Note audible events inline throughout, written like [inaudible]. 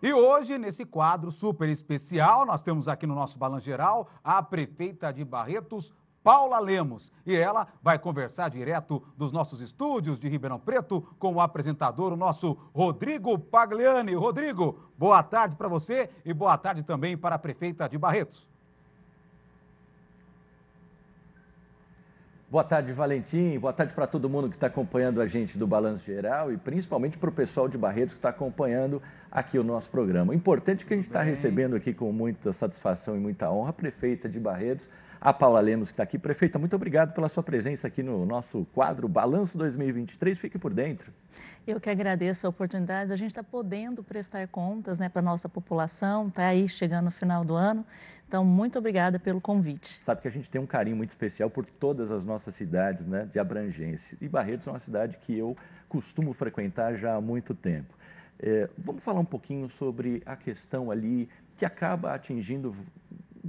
E hoje, nesse quadro super especial, nós temos aqui no nosso Balanço Geral a prefeita de Barretos, Paula Lemos. E ela vai conversar direto dos nossos estúdios de Ribeirão Preto com o apresentador, o nosso Rodrigo Pagliani. Rodrigo, boa tarde para você e boa tarde também para a prefeita de Barretos. Boa tarde, Valentim. Boa tarde para todo mundo que está acompanhando a gente do Balanço Geral e principalmente para o pessoal de Barreto que está acompanhando aqui o nosso programa. Importante que a gente está recebendo aqui com muita satisfação e muita honra a prefeita de Barretos, a Paula Lemos, que está aqui. Prefeita, muito obrigado pela sua presença aqui no nosso quadro Balanço 2023. Fique por dentro. Eu que agradeço a oportunidade. A gente está podendo prestar contas né, para a nossa população, está aí chegando o final do ano. Então, muito obrigada pelo convite. Sabe que a gente tem um carinho muito especial por todas as nossas cidades né, de abrangência. E Barretos é uma cidade que eu costumo frequentar já há muito tempo. É, vamos falar um pouquinho sobre a questão ali que acaba atingindo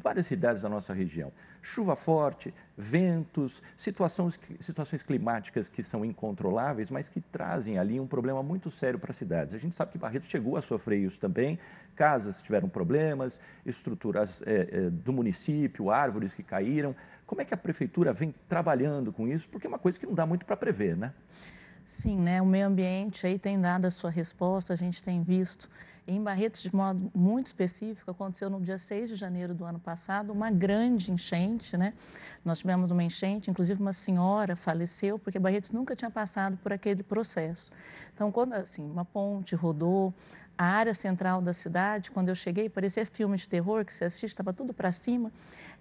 várias cidades da nossa região. Chuva forte, ventos, situações, situações climáticas que são incontroláveis, mas que trazem ali um problema muito sério para as cidades. A gente sabe que Barretos chegou a sofrer isso também, casas tiveram problemas, estruturas é, é, do município, árvores que caíram. Como é que a prefeitura vem trabalhando com isso? Porque é uma coisa que não dá muito para prever, né? Sim, né? O meio ambiente aí tem dado a sua resposta, a gente tem visto em Barretos, de modo muito específico, aconteceu no dia 6 de janeiro do ano passado uma grande enchente, né? Nós tivemos uma enchente, inclusive uma senhora faleceu porque Barretos nunca tinha passado por aquele processo. Então, quando assim, uma ponte rodou, a área central da cidade, quando eu cheguei, parecia filme de terror que se assiste, estava tudo para cima.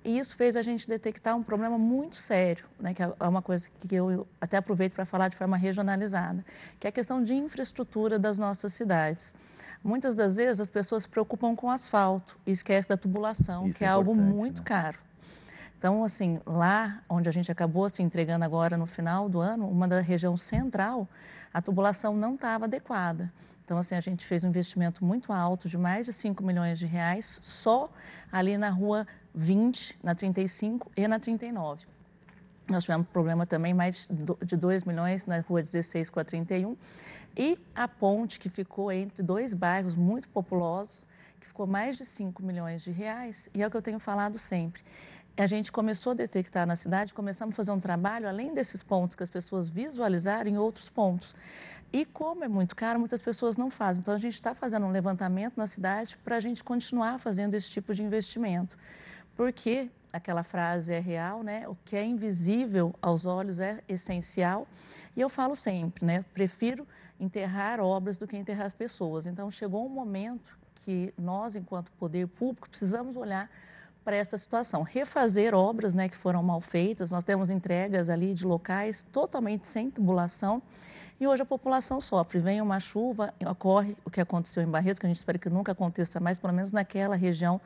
E isso fez a gente detectar um problema muito sério, né, que é, é uma coisa que eu até aproveito para falar de forma regionalizada, que é a questão de infraestrutura das nossas cidades. Muitas das vezes as pessoas se preocupam com asfalto e esquecem da tubulação, Isso que é, é algo muito né? caro. Então, assim, lá onde a gente acabou se entregando agora no final do ano, uma da região central, a tubulação não estava adequada. Então, assim, a gente fez um investimento muito alto de mais de 5 milhões de reais só ali na rua 20, na 35 e na 39. Nós tivemos problema também mais de 2 milhões na rua 16 com a 31 e a ponte que ficou entre dois bairros muito populosos, que ficou mais de 5 milhões de reais, e é o que eu tenho falado sempre. A gente começou a detectar na cidade, começamos a fazer um trabalho, além desses pontos que as pessoas visualizaram, em outros pontos. E como é muito caro, muitas pessoas não fazem. Então, a gente está fazendo um levantamento na cidade para a gente continuar fazendo esse tipo de investimento. Porque aquela frase é real, né? O que é invisível aos olhos é essencial. E eu falo sempre, né? Prefiro enterrar obras do que enterrar pessoas. Então chegou um momento que nós, enquanto poder público, precisamos olhar para essa situação. Refazer obras né, que foram mal feitas, nós temos entregas ali de locais totalmente sem tubulação e hoje a população sofre. Vem uma chuva, ocorre o que aconteceu em Barreiros, que a gente espera que nunca aconteça mais, pelo menos naquela região,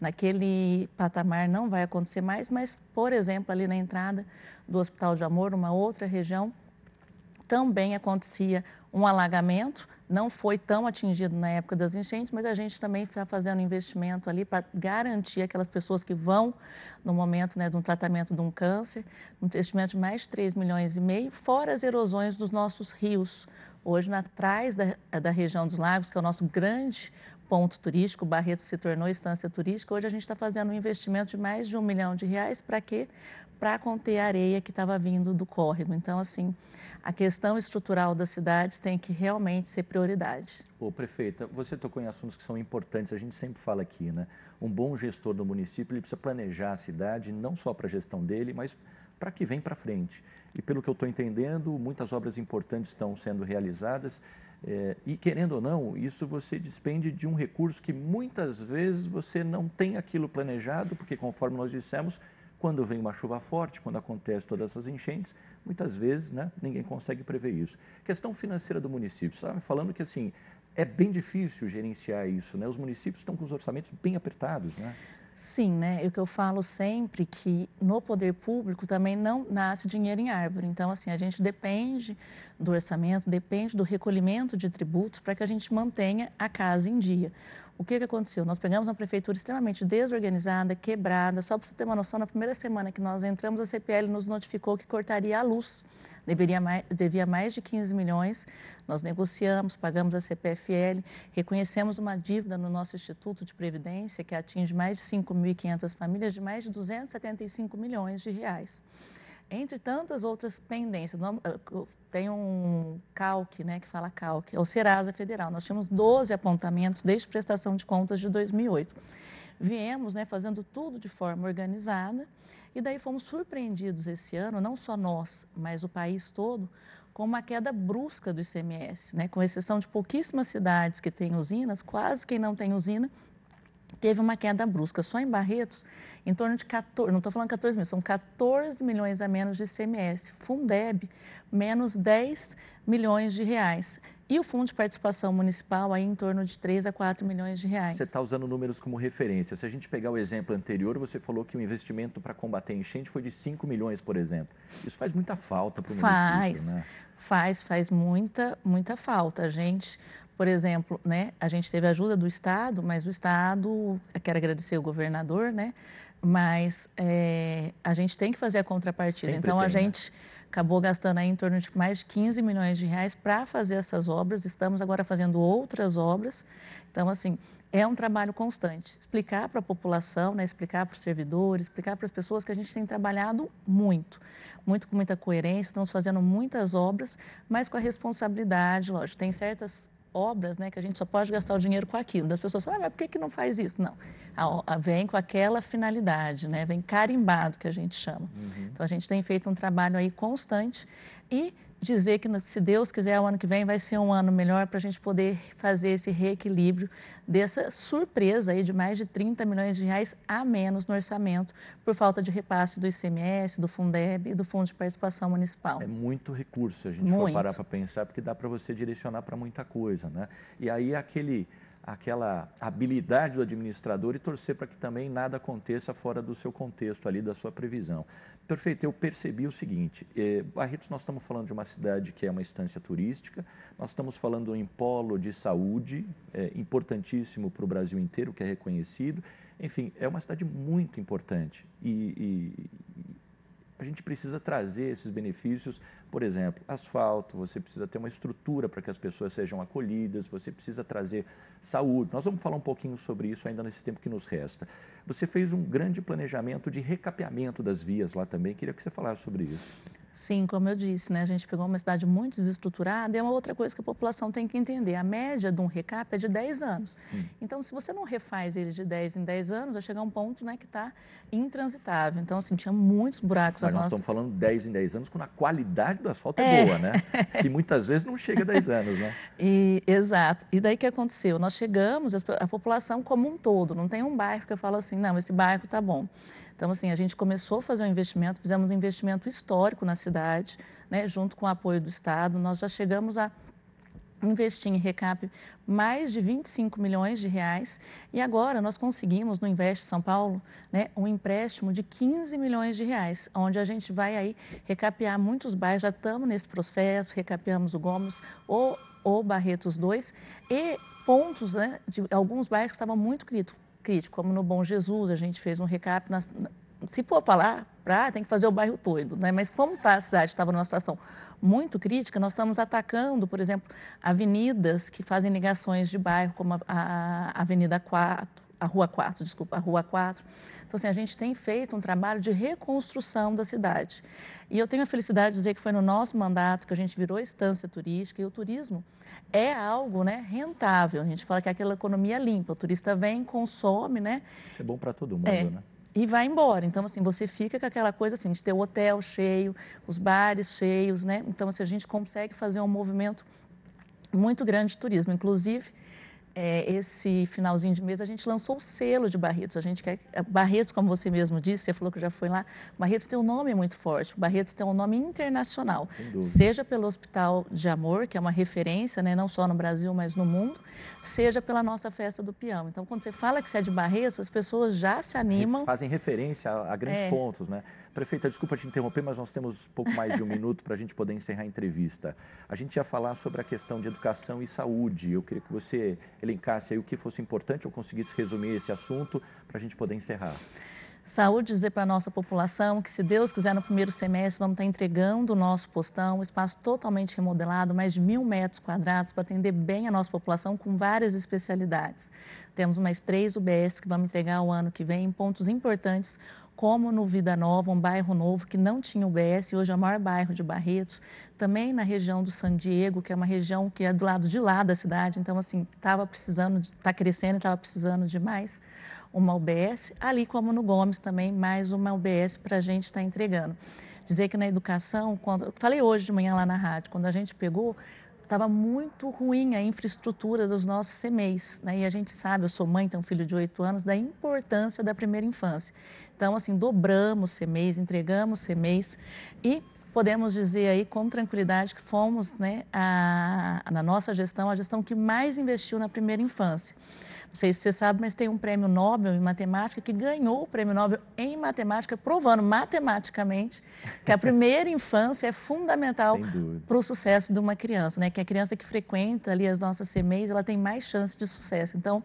naquele patamar não vai acontecer mais, mas, por exemplo, ali na entrada do Hospital de Amor, numa outra região, também acontecia um alagamento, não foi tão atingido na época das enchentes, mas a gente também está fazendo investimento ali para garantir aquelas pessoas que vão no momento né, de um tratamento de um câncer, um investimento de mais de 3 milhões e meio, fora as erosões dos nossos rios. Hoje, atrás da, da região dos lagos, que é o nosso grande ponto turístico, Barreto se tornou estância turística. Hoje a gente está fazendo um investimento de mais de um milhão de reais para quê? Para conter a areia que estava vindo do córrego. Então, assim, a questão estrutural das cidades tem que realmente ser prioridade. Ô, prefeita, você tocou em assuntos que são importantes, a gente sempre fala aqui, né? Um bom gestor do município, ele precisa planejar a cidade, não só para a gestão dele, mas para que vem para frente. E pelo que eu estou entendendo, muitas obras importantes estão sendo realizadas. É, e querendo ou não, isso você despende de um recurso que muitas vezes você não tem aquilo planejado, porque conforme nós dissemos, quando vem uma chuva forte, quando acontece todas essas enchentes, muitas vezes né, ninguém consegue prever isso. Questão financeira do município, estava falando que assim, é bem difícil gerenciar isso, né? Os municípios estão com os orçamentos bem apertados, né? Sim, né? É o que eu falo sempre que no poder público também não nasce dinheiro em árvore. Então, assim, a gente depende do orçamento, depende do recolhimento de tributos para que a gente mantenha a casa em dia. O que, que aconteceu? Nós pegamos uma prefeitura extremamente desorganizada, quebrada. Só para você ter uma noção, na primeira semana que nós entramos, a CPL nos notificou que cortaria a luz deveria mais, devia mais de 15 milhões. Nós negociamos, pagamos a CPFL, reconhecemos uma dívida no nosso Instituto de Previdência que atinge mais de 5.500 famílias de mais de 275 milhões de reais entre tantas outras pendências. Eh, tem um CALC, né, que fala CALC, é o Serasa Federal. Nós tínhamos 12 apontamentos desde prestação de contas de 2008 viemos né, fazendo tudo de forma organizada e daí fomos surpreendidos esse ano, não só nós, mas o país todo, com uma queda brusca do ICMS, né? com exceção de pouquíssimas cidades que têm usinas, quase quem não tem usina teve uma queda brusca. Só em Barretos, em torno de 14, não estou falando 14 mil, são 14 milhões a menos de ICMS. Fundeb, menos 10 milhões de reais e o fundo de participação municipal aí em torno de 3 a 4 milhões de reais. Você está usando números como referência. Se a gente pegar o exemplo anterior, você falou que o investimento para combater enchente foi de 5 milhões, por exemplo. Isso faz muita falta para o município, né? Faz, faz muita, muita falta. A gente, por exemplo, né, a gente teve ajuda do Estado, mas o Estado, quero agradecer o governador, né? Mas é, a gente tem que fazer a contrapartida. Sempre então, tem, a né? gente... Né? acabou gastando aí em torno de mais de 15 milhões de reais para fazer essas obras. Estamos agora fazendo outras obras. Então, assim, é um trabalho constante. Explicar para a população, né, explicar para os servidores, explicar para as pessoas que a gente tem trabalhado muito, muito com muita coerência, estamos fazendo muitas obras, mas com a responsabilidade, lógico, tem certas obras, né, que a gente só pode gastar o dinheiro com aquilo. Das pessoas falam, ah, mas por que, que não faz isso? Não, a, a, vem com aquela finalidade, né, vem carimbado, que a gente chama. Uhum. Então, a gente tem feito um trabalho aí constante e dizer que, se Deus quiser, o ano que vem vai ser um ano melhor para a gente poder fazer esse reequilíbrio dessa surpresa aí de mais de 30 milhões de reais a menos no orçamento por falta de repasse do ICMS, do Fundeb e do Fundo de Participação Municipal. É muito recurso, a gente muito. for parar para pensar, porque dá para você direcionar para muita coisa, né? E aí aquele aquela habilidade do administrador e torcer para que também nada aconteça fora do seu contexto ali, da sua previsão. Perfeito, eu percebi o seguinte, eh, Barretos, nós estamos falando de uma cidade que é uma instância turística, nós estamos falando em polo de saúde, é, importantíssimo para o Brasil inteiro, que é reconhecido, enfim, é uma cidade muito importante e, e, a gente precisa trazer esses benefícios, por exemplo, asfalto, você precisa ter uma estrutura para que as pessoas sejam acolhidas, você precisa trazer saúde. Nós vamos falar um pouquinho sobre isso ainda nesse tempo que nos resta. Você fez um grande planejamento de recapeamento das vias lá também, queria que você falasse sobre isso. Sim, como eu disse, né, a gente pegou uma cidade muito desestruturada e é uma outra coisa que a população tem que entender. A média de um recap é de 10 anos. Hum. Então, se você não refaz ele de 10 em 10 anos, vai chegar um ponto né, que está intransitável. Então, assim, tinha muitos buracos. Mas nós nossas... estamos falando 10 em 10 anos quando a qualidade do asfalto é, é boa, né? [laughs] Que muitas vezes não chega a 10 anos, né? E, exato. E daí que aconteceu? Nós chegamos, a população como um todo, não tem um bairro que eu falo assim, não, esse bairro está bom. Então, assim, a gente começou a fazer um investimento, fizemos um investimento histórico na cidade, né, junto com o apoio do Estado. Nós já chegamos a investir em recap mais de 25 milhões de reais e agora nós conseguimos no Invest São Paulo né, um empréstimo de 15 milhões de reais, onde a gente vai aí recapear muitos bairros, já estamos nesse processo, recapeamos o Gomes ou, ou Barretos 2 e pontos né, de alguns bairros que estavam muito crítico, como no Bom Jesus, a gente fez um recap. Na, se for falar, pra, tem que fazer o bairro todo, né? mas como tá, a cidade estava numa situação muito crítica, nós estamos atacando, por exemplo, avenidas que fazem ligações de bairro, como a, a Avenida 4, a Rua 4, desculpa, a Rua 4. Então, assim, a gente tem feito um trabalho de reconstrução da cidade. E eu tenho a felicidade de dizer que foi no nosso mandato que a gente virou estância turística e o turismo é algo né, rentável. A gente fala que é aquela economia limpa. O turista vem, consome, né? Isso é bom para todo mundo, é. né? e vai embora. Então, assim, você fica com aquela coisa assim, de ter o hotel cheio, os bares cheios, né? Então, assim, a gente consegue fazer um movimento muito grande de turismo. Inclusive, é, esse finalzinho de mês, a gente lançou o selo de Barretos. A gente quer. É, Barretos, como você mesmo disse, você falou que já foi lá. Barretos tem um nome muito forte. Barretos tem um nome internacional. Seja pelo Hospital de Amor, que é uma referência, né, não só no Brasil, mas no mundo, seja pela nossa festa do peão. Então, quando você fala que você é de Barretos, as pessoas já se animam. Eles fazem referência a, grandes é. pontos, né? Prefeita, desculpa te interromper, mas nós temos pouco mais de um minuto para a gente poder encerrar a entrevista. A gente ia falar sobre a questão de educação e saúde. Eu queria que você elencasse aí o que fosse importante ou conseguisse resumir esse assunto para a gente poder encerrar. Saúde dizer para a nossa população que, se Deus quiser, no primeiro semestre vamos estar tá entregando o nosso postão, um espaço totalmente remodelado, mais de mil metros quadrados, para atender bem a nossa população com várias especialidades. Temos mais três UBS que vamos entregar o ano que vem, pontos importantes como no Vida Nova, um bairro novo que não tinha UBS, e hoje é o maior bairro de Barretos, também na região do San Diego, que é uma região que é do lado de lá da cidade, então assim, estava precisando, está crescendo e estava precisando de mais uma UBS, ali como no Gomes também, mais uma UBS para a gente estar tá entregando. Dizer que na educação, quando, falei hoje de manhã lá na rádio, quando a gente pegou, estava muito ruim a infraestrutura dos nossos CMEs. Né? E a gente sabe, eu sou mãe, tenho um filho de 8 anos, da importância da primeira infância. Então, assim, dobramos CMEs, entregamos CMEs e podemos dizer aí com tranquilidade que fomos, né, a, a, na nossa gestão, a gestão que mais investiu na primeira infância. Não sei se você sabe, mas tem um prêmio Nobel em matemática que ganhou o prêmio Nobel em matemática, provando matematicamente que a [laughs] primeira infância é fundamental para o sucesso de uma criança, né? Que a criança que frequenta ali as nossas CMEs, ela tem mais chance de sucesso. Então,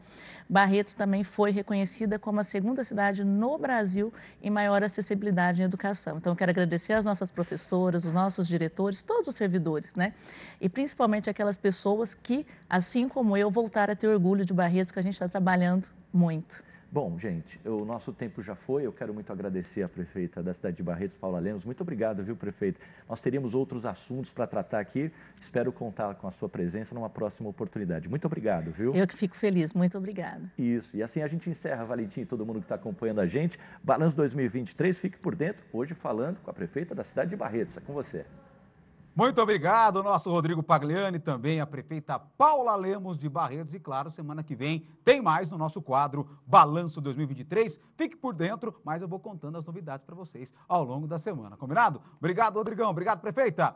Barretos também foi reconhecida como a segunda cidade no Brasil em maior acessibilidade em educação. Então, eu quero agradecer às nossas professoras, os nossos diretores, todos os servidores, né? E principalmente aquelas pessoas que, assim como eu, voltaram a ter orgulho de Barretos, que a gente gente está trabalhando muito. Bom, gente, o nosso tempo já foi. Eu quero muito agradecer à prefeita da cidade de Barretos, Paula Lemos. Muito obrigado, viu, prefeito? Nós teríamos outros assuntos para tratar aqui. Espero contar com a sua presença numa próxima oportunidade. Muito obrigado, viu? Eu que fico feliz. Muito obrigada. Isso. E assim a gente encerra, Valentim e todo mundo que está acompanhando a gente. Balanço 2023, fique por dentro. Hoje falando com a prefeita da cidade de Barretos. É com você. Muito obrigado, nosso Rodrigo Pagliani, também a prefeita Paula Lemos de Barretos. E claro, semana que vem tem mais no nosso quadro Balanço 2023. Fique por dentro, mas eu vou contando as novidades para vocês ao longo da semana, combinado? Obrigado, Rodrigão. Obrigado, prefeita.